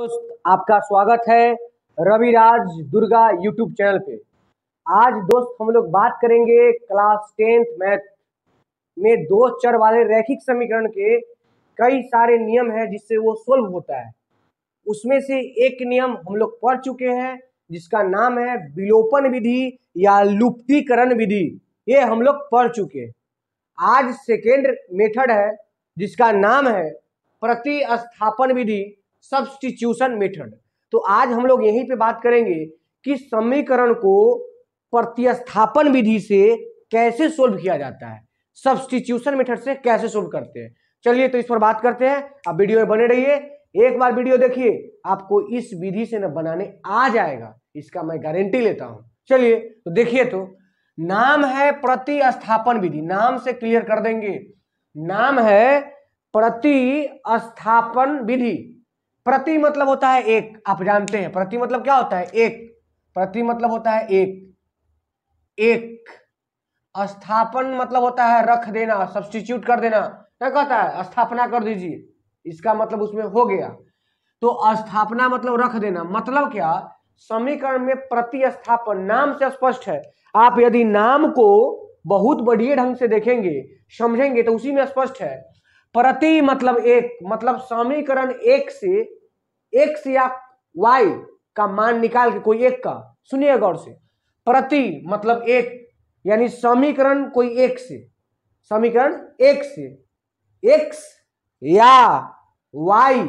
दोस्त आपका स्वागत है रविराज दुर्गा यूट्यूब चैनल पे आज दोस्त हम लोग बात करेंगे क्लास टेंथ मैथ में दो चर वाले रैखिक समीकरण के कई सारे नियम हैं जिससे वो सोल्व होता है उसमें से एक नियम हम लोग पढ़ चुके हैं जिसका नाम है विलोपन विधि या लुप्तिकरण विधि ये हम लोग पढ़ चुके आज सेकेंड मेथड है जिसका नाम है प्रतिस्थापन विधि सब्सटीट्यूशन मेथड तो आज हम लोग यहीं पे बात करेंगे कि समीकरण को प्रतिस्थापन विधि से कैसे सोल्व किया जाता है सब्सटीट्यूशन मेथड से कैसे सोल्व करते हैं चलिए तो इस पर बात करते हैं आप वीडियो में बने रहिए एक बार वीडियो देखिए आपको इस विधि से न बनाने आ जाएगा इसका मैं गारंटी लेता हूं चलिए तो देखिए तो नाम है प्रतिस्थापन विधि नाम से क्लियर कर देंगे नाम है प्रतिस्थापन विधि प्रति मतलब होता है एक आप जानते हैं प्रति मतलब क्या होता है एक प्रति मतलब होता है एक एक स्थापन मतलब होता है रख देना सब्सटीट्यूट कर देना क्या कहता है स्थापना कर दीजिए इसका मतलब उसमें हो गया तो स्थापना मतलब रख देना मतलब क्या समीकरण में प्रतिस्थापन नाम से स्पष्ट है आप यदि नाम को बहुत बढ़िया ढंग से देखेंगे समझेंगे तो उसी में स्पष्ट है प्रति मतलब एक मतलब समीकरण एक से एक से आप वाई का मान निकाल के कोई एक का सुनिए गौर से प्रति मतलब एक यानी समीकरण कोई एक से समीकरण एक से एक्स या वाई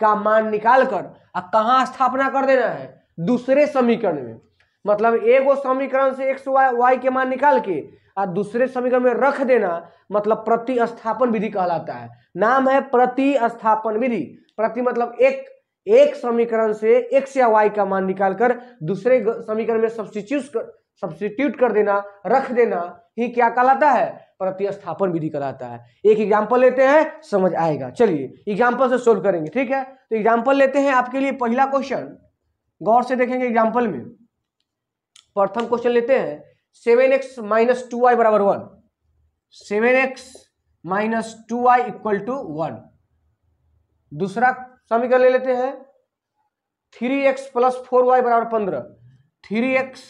का मान निकालकर कर कहाँ स्थापना कर देना है दूसरे समीकरण में मतलब एगो समीकरण से एक्स वाई वाई के मान निकाल के और दूसरे समीकरण में रख देना मतलब प्रतिस्थापन विधि कहलाता है नाम है प्रतिस्थापन विधि प्रति मतलब एक एक समीकरण से एक्स या वाई का मान निकालकर दूसरे समीकरण में सब्सिट्यूट कर सब्सिट्यूट कर देना रख देना ही क्या कहलाता है प्रतिस्थापन विधि कहलाता है एक एग्जाम्पल लेते हैं समझ आएगा चलिए एग्जाम्पल से सोल्व करेंगे ठीक है तो एग्जाम्पल लेते हैं आपके लिए पहला क्वेश्चन गौर से देखेंगे एग्जाम्पल में प्रथम क्वेश्चन लेते हैं seven x minus two y बराबर one seven x minus two y equal to one दूसरा समीकरण ले लेते हैं three x plus four y बराबर पंद्रह three x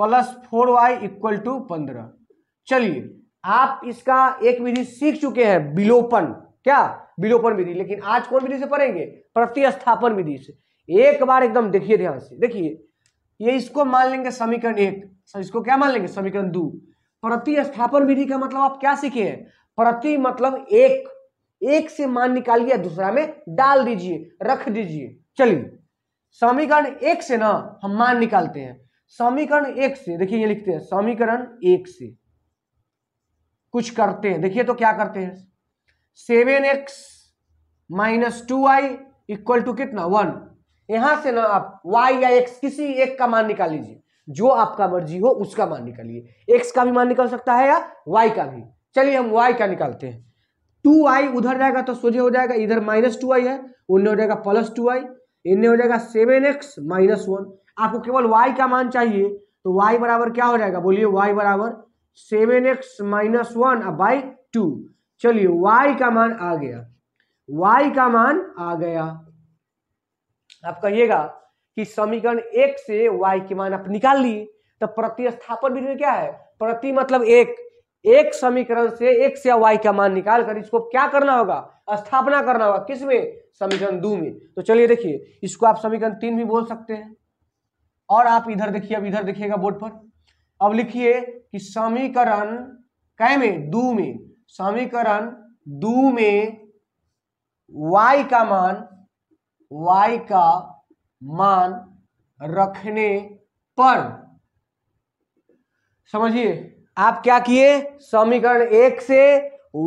plus four y equal to पंद्रह चलिए आप इसका एक विधि सीख चुके हैं विलोपन क्या विलोपन विधि लेकिन आज कौन विधि से पढ़ेंगे प्रतिस्थापन विधि से एक बार एकदम देखिए ध्यान से देखिए ये इसको मान लेंगे समीकरण एक इसको क्या मान लेंगे समीकरण दो प्रतिस्थापन विधि का मतलब आप क्या सीखे हैं प्रति मतलब एक एक से मान निकालिए दूसरा में डाल दीजिए रख दीजिए चलिए समीकरण एक से ना हम मान निकालते हैं समीकरण एक से देखिए ये लिखते हैं समीकरण एक से कुछ करते हैं देखिए तो क्या करते हैं seven x minus two y equal to कितना वन यहां से ना आप वाई या एक्स किसी एक का मान निकाल लीजिए जो आपका मर्जी हो उसका मान निकालिए एक्स का भी मान निकल सकता है या वाई का भी चलिए हम वाई का निकालते हैं टू आई उधर जाएगा तो सोझे हो जाएगा इधर माइनस टू आई है उनने हो जाएगा प्लस टू आई इनने हो जाएगा सेवन एक्स माइनस वन आपको केवल वाई का मान चाहिए तो वाई बराबर क्या हो जाएगा बोलिए वाई बराबर seven x minus one by two चलिए वाई का मान आ गया वाई का मान आ गया आप कहिएगा कि समीकरण एक से वाई के मान आप निकाल ली तो प्रतिस्थापन विधि क्या है प्रति मतलब एक एक समीकरण से एक से वाई का मान निकाल कर इसको क्या करना होगा स्थापना करना होगा किस में समीकरण दो में तो चलिए देखिए इसको आप समीकरण तीन भी बोल सकते हैं और आप इधर देखिए अब इधर देखिएगा बोर्ड पर अब लिखिए कि समीकरण कै में दू में समीकरण दू में y का मान y का मान रखने पर समझिए आप क्या किए समीकरण एक से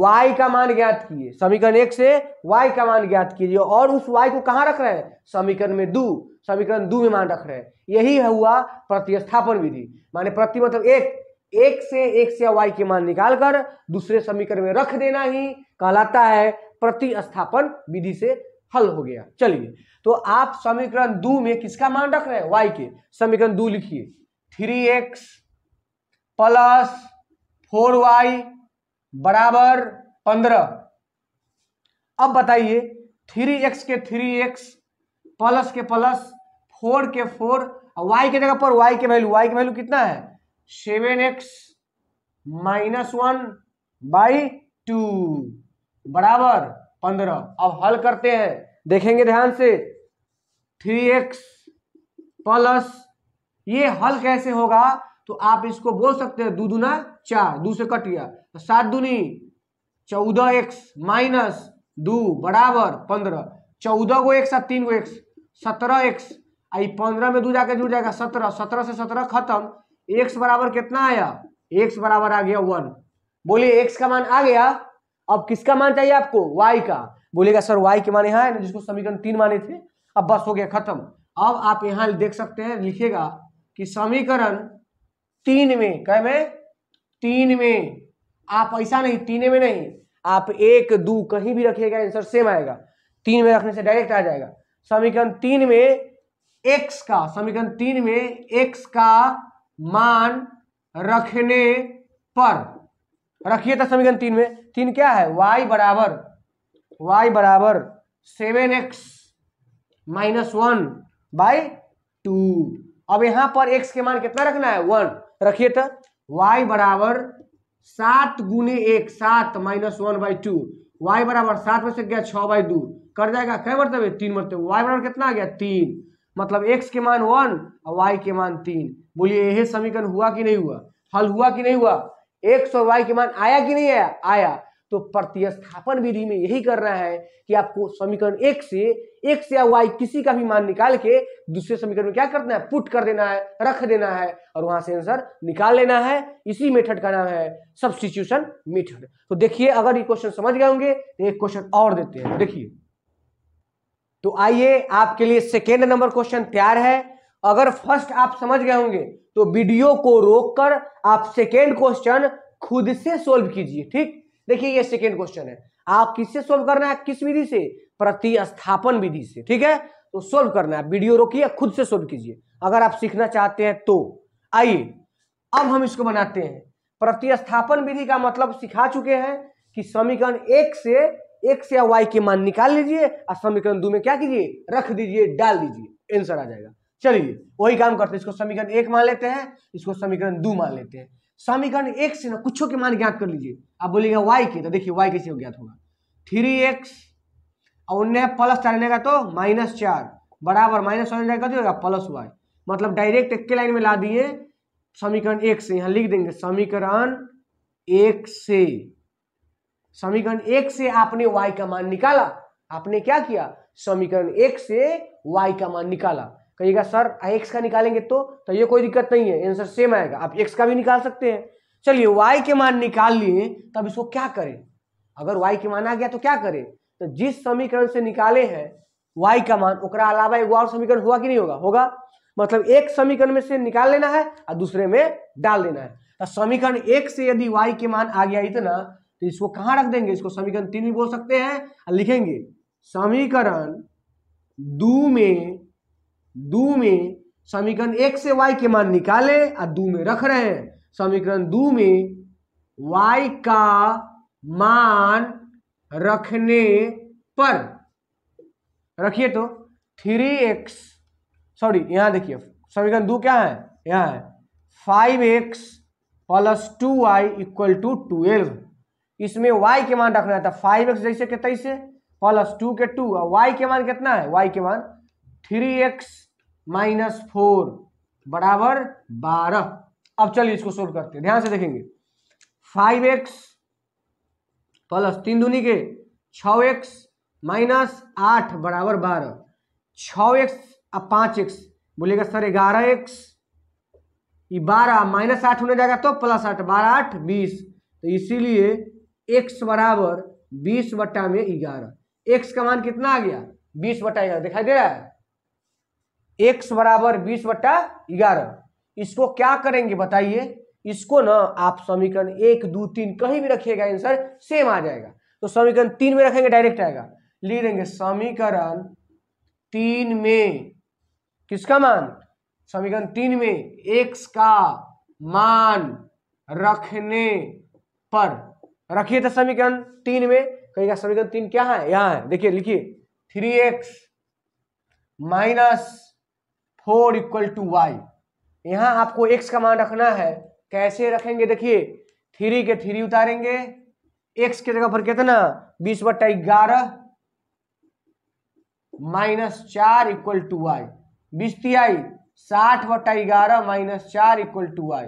y का मान ज्ञात किए समीकरण एक से y का मान ज्ञात कीजिए और उस y को कहां रख रहे हैं समीकरण में दो समीकरण दू में मान रख रहे हैं यही हुआ प्रतिस्थापन विधि माने प्रति मतलब एक एक से एक से y के मान निकालकर दूसरे समीकरण में रख देना ही कहलाता है प्रतिस्थापन विधि से हल हो गया चलिए तो आप समीकरण दो में किसका मान रख रहे हैं वाई के समीकरण दो लिखिए three x plus four y बराबर पंद्रह अब बताइए थ्री एक्स के थ्री एक्स प्लस के प्लस फोर के फोर वाई के जगह पर वाई के वैल्यू वाई के वैल्यू कितना है seven x minus one by two बराबर पंद्रह अब हल करते हैं देखेंगे ध्यान से थ्री एक्स प्लस ये हल कैसे होगा तो आप इसको बोल सकते हैं दो दूना चार दो से कट गया तो सात दूनी चौदह एक्स माइनस दो बराबर पंद्रह चौदह को एक साथ तीन को एक्स सत्रह एक्स आई पंद्रह में दो जाके जुड़ जाएगा सत्रह सत्रह से सत्रह खत्म एक्स बराबर कितना आया एक्स बराबर आ गया वन बोलिए एक्स का मान आ गया अब किसका मान चाहिए आपको वाई का बोलेगा सर वाई के माने यहाँ है ना जिसको समीकरण तीन माने थे अब बस हो गया खत्म अब आप यहां देख सकते हैं लिखेगा कि समीकरण तीन में कह में तीन में आप ऐसा नहीं तीन में नहीं आप एक दो कहीं भी रखिएगा आंसर सेम आएगा तीन में रखने से डायरेक्ट आ जाएगा समीकरण तीन में एक्स का समीकरण तीन में एक्स का मान रखने पर रखिए था समीकरण तीन में तीन क्या है वाई बराबर वाई बराबर seven x minus one by two अब यहां पर एक्स के मान कितना रखना है वन रखिए था वाई बराबर सात गुने एक सात minus one by two y बराबर सात में से गया छः बाई दो कर जाएगा कई मरते तीन मरते वाई बराबर कितना आ गया तीन मतलब एक्स के मान वन और वाई के मान तीन बोलिए यह समीकरण हुआ कि नहीं हुआ हल हुआ कि नहीं हुआ एक सौ वाई के मान आया कि नहीं आया आया तो प्रतिस्थापन विधि में यही कर रहा है कि आपको समीकरण एक से एक से या वाई किसी का भी मान निकाल के दूसरे समीकरण में क्या करना है पुट कर देना है रख देना है और वहां से आंसर निकाल लेना है इसी मेथड का नाम है सब्सटीट्यूशन मेथड तो देखिए अगर ये क्वेश्चन समझ गए होंगे तो एक क्वेश्चन और देते हैं देखिए तो आइए आपके लिए सेकेंड नंबर क्वेश्चन तैयार है अगर फर्स्ट आप समझ गए होंगे तो वीडियो को रोककर आप सेकेंड क्वेश्चन खुद से सोल्व कीजिए ठीक देखिए ये सेकेंड क्वेश्चन है आप किससे सोल्व करना है किस विधि से प्रतिस्थापन विधि से ठीक है तो सोल्व करना है वीडियो रोकिए खुद से सोल्व कीजिए अगर आप सीखना चाहते हैं तो आइए अब हम इसको बनाते हैं प्रतिस्थापन विधि का मतलब सिखा चुके हैं कि समीकरण एक से एक से वाई के मान निकाल लीजिए और समीकरण दो में क्या कीजिए रख दीजिए डाल दीजिए आंसर आ जाएगा चलिए वही काम करते हैं इसको समीकरण एक मान लेते हैं इसको समीकरण दो मान लेते हैं समीकरण एक से ना कुछ के मान ज्ञात कर लीजिए आप बोलिएगा वाई के तो देखिए वाई कैसे ज्ञात होगा थ्री एक्स और उन्हें प्लस चार लेगा तो माइनस चार बराबर माइनस वन लेगा तो प्लस वाई मतलब डायरेक्ट एक के लाइन में ला दिए समीकरण एक से यहाँ लिख देंगे समीकरण एक से समीकरण एक से आपने वाई का मान निकाला आपने क्या किया समीकरण एक से वाई का मान निकाला कहिएगा सर एक्स का निकालेंगे तो तो ये कोई दिक्कत नहीं है आंसर सेम आएगा आप एक्स का भी निकाल सकते हैं चलिए वाई के मान निकाल लिए तब इसको क्या करें अगर वाई के मान आ गया तो क्या करें तो जिस समीकरण से निकाले हैं वाई का मान ओकरा अलावा एक और समीकरण होगा कि नहीं होगा होगा मतलब एक समीकरण में से निकाल लेना है और दूसरे में डाल देना है तो समीकरण एक से यदि वाई के मान आ गया इतना तो इसको कहाँ रख देंगे इसको समीकरण तीन भी बोल सकते हैं और लिखेंगे समीकरण दो में दू में समीकरण एक से वाई के मान निकाले और दू में रख रहे हैं समीकरण दू में वाई का मान रखने पर रखिए तो थ्री एक्स सॉरी यहां देखिए समीकरण दो क्या है यहां है five x plus two y equal to twelve इसमें वाई के मान रखना था फाइव एक्स जैसे के तैसे प्लस टू के टू और वाई के मान कितना है वाई के मान थ्री एक्स माइनस फोर बराबर बारह अब चलिए इसको सोल्व करते हैं ध्यान से देखेंगे फाइव एक्स प्लस तीन दूनी के छ एक्स माइनस आठ बराबर बारह छ एक्स अब पांच एक्स बोलेगा सर ग्यारह एक्स ये बारह माइनस आठ होने जाएगा तो प्लस आठ बारह आठ बीस तो इसीलिए एक्स बराबर बीस बट्टा में ग्यारह एक्स का मान कितना आ गया बीस बटा ग्यारह दिखाई दे रहा है एक्स बराबर बीस बट्टा ग्यारह इसको क्या करेंगे बताइए इसको ना आप समीकरण एक दो तीन कहीं भी रखिएगा आंसर सेम आ जाएगा तो समीकरण तीन में रखेंगे डायरेक्ट आएगा लिख देंगे समीकरण तीन में किसका मान समीकरण तीन में एक्स का मान रखने पर रखिए तो समीकरण तीन में कहेगा समीकरण तीन क्या है यहां है देखिए लिखिए three x minus four equal to y यहाँ आपको एक्स का मान रखना है कैसे रखेंगे देखिए थ्री के थ्री उतारेंगे एक्स के जगह पर कितना बीस बट्टा ग्यारह माइनस चार इक्वल टू वाई बीस तिहाई साठ बट्टा ग्यारह माइनस चार इक्वल टू वाई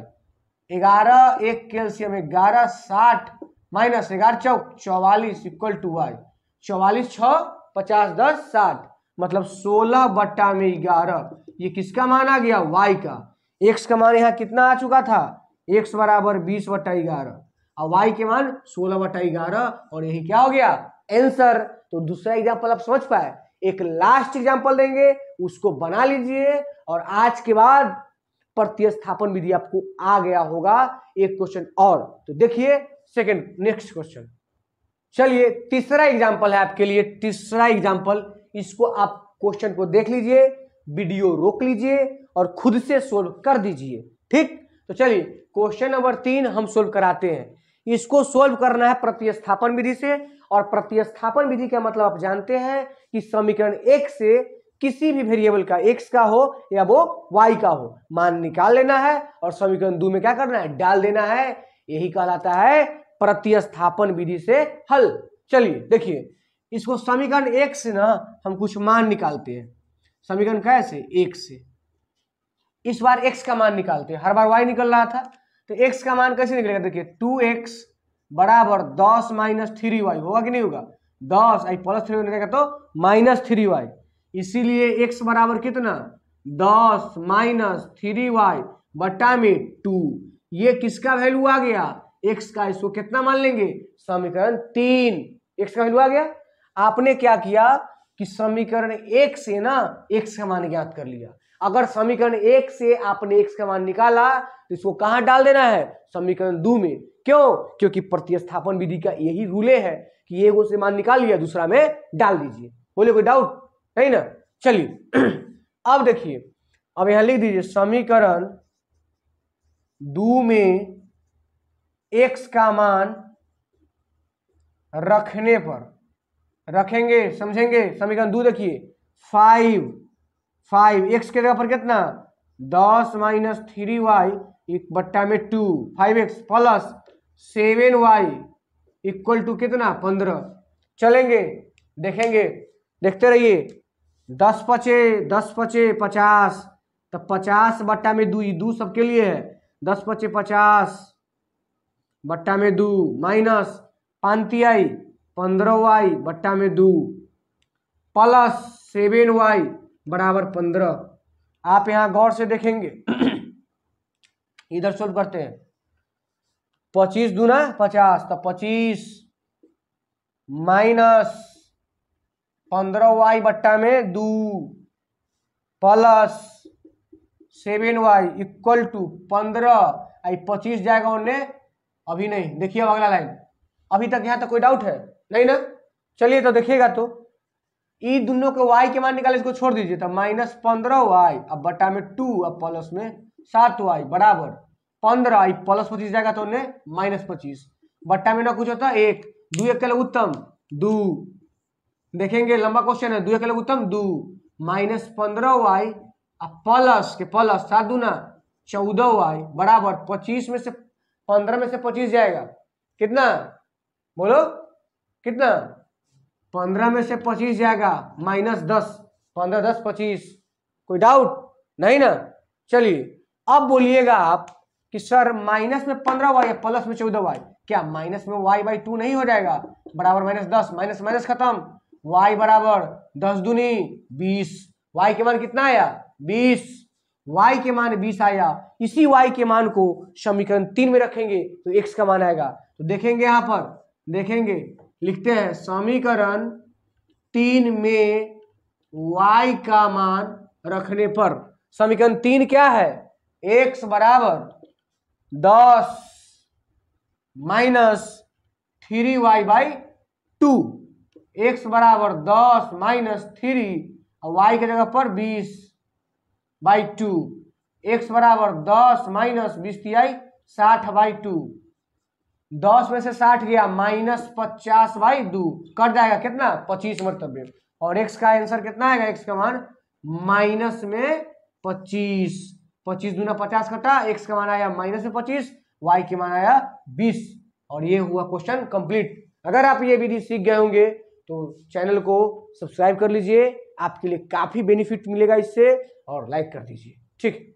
ग्यारह एक कैल्सियम ग्यारह साठ माइनस ग्यारह चौक चौवालीस इक्वल टू वाई चौवालीस छ पचास दस साठ मतलब सोलह बट्टा में ग्यारह ये किसका आ गया वाई का एक्स का मान यहाँ कितना आ चुका था एक्स बराबर बीस बटा ग्यारह और वाई के मान सोलह बटा ग्यारह और यही क्या हो गया एंसर तो दूसरा एग्जाम्पल आप समझ पाए एक लास्ट एग्जाम्पल देंगे उसको बना लीजिए और आज के बाद प्रतिस्थापन विधि आपको आ गया होगा एक क्वेश्चन और तो देखिए सेकंड नेक्स्ट क्वेश्चन चलिए तीसरा एग्जाम्पल है आपके लिए तीसरा एग्जाम्पल इसको आप क्वेश्चन को देख लीजिए वीडियो रोक लीजिए और खुद से सोल्व कर दीजिए ठीक तो चलिए क्वेश्चन नंबर तीन हम सोल्व कराते हैं इसको सोल्व करना है प्रतिस्थापन विधि से और प्रतिस्थापन विधि का मतलब आप जानते हैं कि समीकरण एक से किसी भी वेरिएबल का एक्स का हो या वो वाई का हो मान निकाल लेना है और समीकरण दो में क्या करना है डाल देना है यही कहलाता है प्रतिस्थापन विधि से हल चलिए देखिए इसको समीकरण एक से ना हम कुछ मान निकालते हैं समीकरण कैसे एक से इस बार एक्स का मान निकालते हर बार वाई निकल रहा था तो एक्स का मान कैसे निकलेगा देखिए टू एक्स बराबर दस माइनस थ्री वाई होगा कि नहीं होगा दस आई प्लस थ्री निकलेगा तो माइनस थ्री वाई इसीलिए एक्स बराबर कितना दस माइनस थ्री वाई बटा में टू ये किसका वैल्यू आ गया एक्स का इसको कितना मान लेंगे समीकरण तीन एक्स का वैल्यू आ गया आपने क्या किया कि समीकरण एक से ना एक्स का मान ज्ञात कर लिया अगर समीकरण एक से आपने एक्स का मान निकाला तो इसको कहां डाल देना है समीकरण दो में क्यों क्योंकि प्रतिस्थापन विधि का यही रूले है कि एक से मान निकाल लिया दूसरा में डाल दीजिए बोले कोई डाउट है ना चलिए अब देखिए अब यहां लिख दीजिए समीकरण दो में एक्स का मान रखने पर रखेंगे समझेंगे समीकरण दो देखिए फाइव फाइव एक्स के जगह पर कितना दस माइनस थ्री वाई एक बट्टा में two five x plus seven y equal to कितना पंद्रह चलेंगे देखेंगे देखते रहिए दस पचे दस पचे पचास तो पचास बट्टा में दू दू सबके लिए है दस पचे पचास बट्टा में दू माइनस पांतियाई पंद्रह वाई बट्टा में दो प्लस सेवन वाई बराबर पंद्रह आप यहाँ गौर से देखेंगे इधर सोल्व करते हैं पच्चीस दूना पचास तो पच्चीस माइनस पंद्रह वाई बट्टा में दो plus seven y equal to पंद्रह आई पच्चीस जाएगा उन्हें अभी नहीं देखिए अगला लाइन अभी तक यहाँ तक कोई डाउट है नहीं ना चलिए तो देखिएगा तो ई दोनों के वाई के मान निकाले इसको छोड़ दीजिए तो माइनस पंद्रह वाई अब बटा में टू अब प्लस में सात वाई बराबर पंद्रह आई प्लस पच्चीस जाएगा तो उन्हें माइनस पच्चीस बट्टा में ना कुछ होता एक दू एक लोग उत्तम दू देखेंगे लंबा क्वेश्चन है दू एक लोग उत्तम दू माइनस पंद्रह वाई अब प्लस के प्लस सात दूना चौदह वाई बराबर पच्चीस में से पंद्रह में से पच्चीस जाएगा कितना बोलो कितना पंद्रह में से पच्चीस जाएगा माइनस दस पंद्रह दस पच्चीस कोई डाउट नहीं ना चलिए अब बोलिएगा आप कि सर माइनस में पंद्रह वाई प्लस में चौदह वाई क्या माइनस में वाई बाई टू नहीं हो जाएगा बराबर माइनस दस माइनस माइनस खत्म वाई बराबर दस दूनी बीस वाई के मान कितना आया बीस वाई के मान बीस आया इसी वाई के मान को समीकरण तीन में रखेंगे तो एक्स का मान आएगा तो देखेंगे यहां पर देखेंगे लिखते हैं समीकरण तीन में y का मान रखने पर समीकरण तीन क्या है x बराबर दस minus three y by two x बराबर दस माइनस थ्री और वाई के जगह पर बीस बाई टू एक्स बराबर दस माइनस बीस तिहाई साठ बाई टू दस में से साठ गया माइनस पचास बाई दो कट जाएगा कितना पच्चीस मरतबे और एक्स का आंसर कितना आएगा एक्स का मान माइनस में पच्चीस पच्चीस दूना पचास कटा एक्स का मान आया माइनस में पच्चीस वाई के मान आया बीस और ये हुआ क्वेश्चन कंप्लीट अगर आप ये विधि सीख गए होंगे तो चैनल को सब्सक्राइब कर लीजिए आपके लिए काफ़ी बेनिफिट मिलेगा इससे और लाइक कर दीजिए ठीक